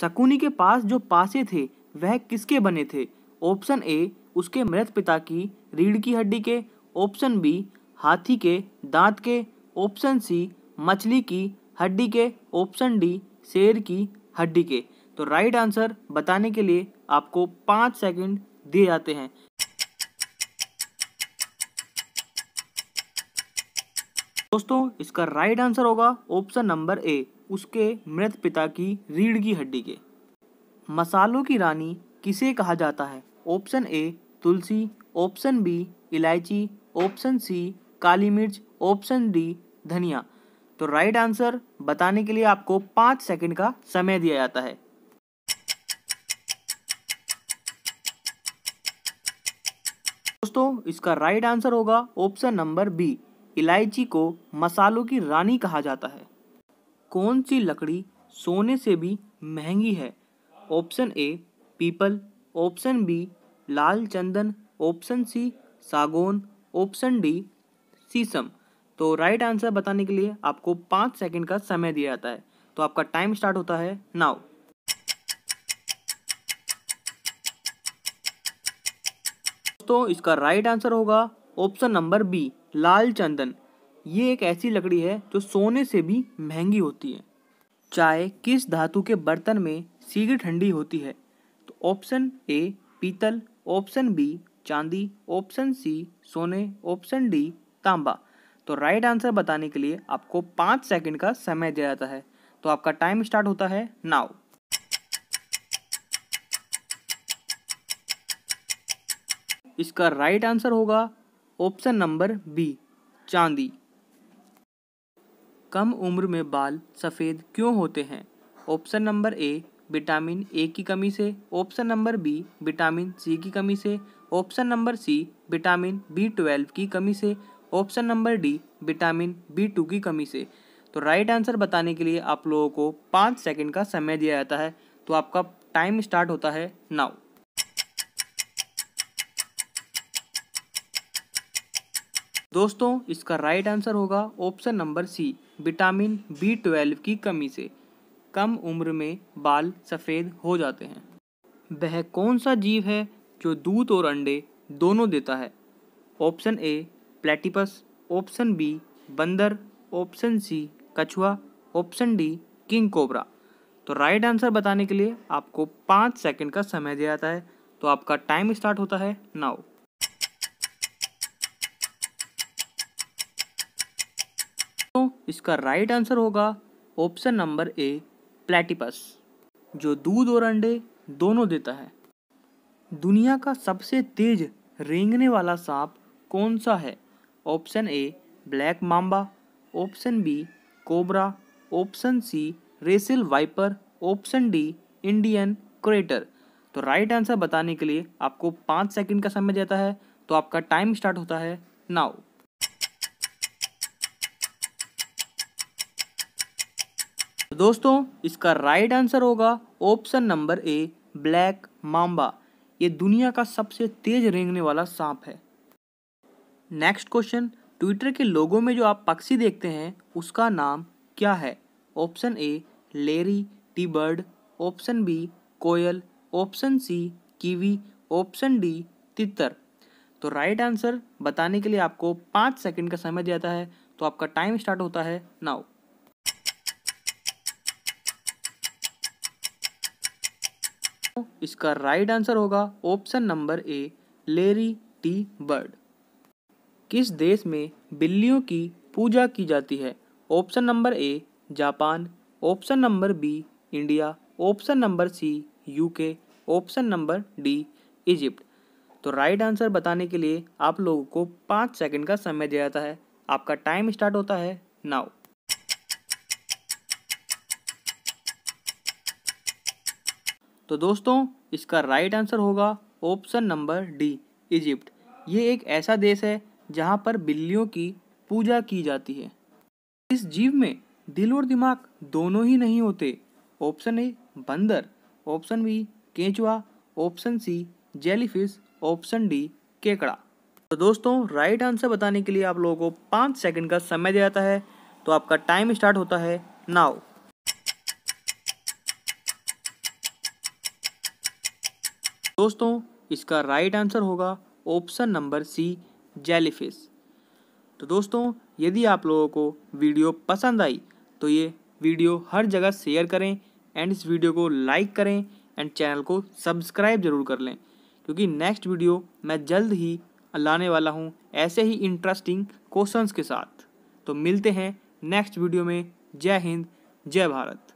शकुनी के पास जो पासे थे वह किसके बने थे ऑप्शन ए उसके मृत पिता की रीढ़ की हड्डी के ऑप्शन बी हाथी के दांत के ऑप्शन सी मछली की हड्डी के ऑप्शन डी शेर की हड्डी के तो राइट आंसर बताने के लिए आपको पाँच सेकंड दिए जाते हैं दोस्तों इसका राइट आंसर होगा ऑप्शन नंबर ए उसके मृत पिता की रीढ़ की हड्डी के मसालों की रानी किसे कहा जाता है ऑप्शन ए तुलसी ऑप्शन बी इलायची ऑप्शन सी काली मिर्च ऑप्शन डी धनिया तो राइट आंसर बताने के लिए आपको पाँच सेकंड का समय दिया जाता है दोस्तों इसका राइट आंसर होगा ऑप्शन नंबर बी इलायची को मसालों की रानी कहा जाता है कौन सी लकड़ी सोने से भी महंगी है ऑप्शन ए पीपल ऑप्शन बी लाल चंदन ऑप्शन सी सागौन ऑप्शन डी सीसम तो राइट आंसर बताने के लिए आपको पाँच सेकंड का समय दिया जाता है तो आपका टाइम स्टार्ट होता है नाउ दोस्तों इसका राइट आंसर होगा ऑप्शन नंबर बी लाल चंदन ये एक ऐसी लकड़ी है जो सोने से भी महंगी होती है चाय किस धातु के बर्तन में शीघ्र ठंडी होती है तो ऑप्शन ए पीतल ऑप्शन बी चांदी ऑप्शन सी सोने ऑप्शन डी तांबा तो राइट आंसर बताने के लिए आपको पाँच सेकंड का समय दिया जाता है तो आपका टाइम स्टार्ट होता है नाउ इसका राइट आंसर होगा ऑप्शन नंबर बी चांदी कम उम्र में बाल सफ़ेद क्यों होते हैं option number A vitamin A की कमी से option number B vitamin C की कमी से option number C vitamin B twelve की कमी से option number D vitamin B two की कमी से तो राइट आंसर बताने के लिए आप लोगों को पाँच सेकंड का समय दिया जाता है तो आपका टाइम स्टार्ट होता है नाउ दोस्तों इसका राइट आंसर होगा option number C vitamin B twelve की कमी से कम उम्र में बाल सफ़ेद हो जाते हैं वह कौन सा जीव है जो दूध और अंडे दोनों देता है option A platypus option B बंदर ऑप्शन सी कछुआ ऑप्शन डी किंग कोबरा तो राइट आंसर बताने के लिए आपको पाँच सेकंड का समय दिया जाता है तो आपका टाइम स्टार्ट होता है नाउ दोस्तों इसका राइट आंसर होगा ऑप्शन नंबर ए प्लेटिपस जो दूध और अंडे दोनों देता है दुनिया का सबसे तेज रेंगने वाला सांप कौन सा है option A black mamba option B cobra option C Russell viper option D Indian krait तो राइट आंसर बताने के लिए आपको पाँच सेकंड का समय देता है तो आपका टाइम स्टार्ट होता है नाउ तो दोस्तों इसका राइट आंसर होगा option number A black mamba ये दुनिया का सबसे तेज रेंगने वाला सांप है नेक्स्ट क्वेश्चन ट्विटर के लोगों में जो आप पक्षी देखते हैं उसका नाम क्या है ऑप्शन ए लेरी टी बर्ड ऑप्शन बी कोयल option C kiwi option D तितर तो राइट आंसर बताने के लिए आपको पाँच सेकंड का समय दिया जाता है तो आपका टाइम स्टार्ट होता है नाउ इसका राइट आंसर होगा ऑप्शन नंबर ए लेरी टी बर्ड किस देश में बिल्लियों की पूजा की जाती है option number A Japan option number B India option number C UK option number D Egypt तो राइट आंसर बताने के लिए आप लोगों को पाँच सेकंड का समय दिया जाता है आपका टाइम स्टार्ट होता है नाउ तो दोस्तों इसका राइट आंसर होगा ऑप्शन नंबर डी इजिप्ट ये एक ऐसा देश है जहाँ पर बिल्लियों की पूजा की जाती है इस जीव में दिल और दिमाग दोनों ही नहीं होते ऑप्शन ए बंदर ऑप्शन बी केंचुआ option C jellyfish option D केकड़ा तो दोस्तों राइट आंसर बताने के लिए आप लोगों को पाँच सेकंड का समय दिया जाता है तो आपका टाइम स्टार्ट होता है नाउ दोस्तों इसका राइट आंसर होगा ऑप्शन नंबर सी जेलीफिश तो दोस्तों यदि आप लोगों को वीडियो पसंद आई तो ये वीडियो हर जगह शेयर करें एंड इस वीडियो को लाइक करें एंड चैनल को सब्सक्राइब जरूर कर लें क्योंकि नेक्स्ट वीडियो मैं जल्द ही लाने वाला हूँ ऐसे ही इंटरेस्टिंग क्वेश्चंस के साथ तो मिलते हैं नेक्स्ट वीडियो में जय हिंद जय भारत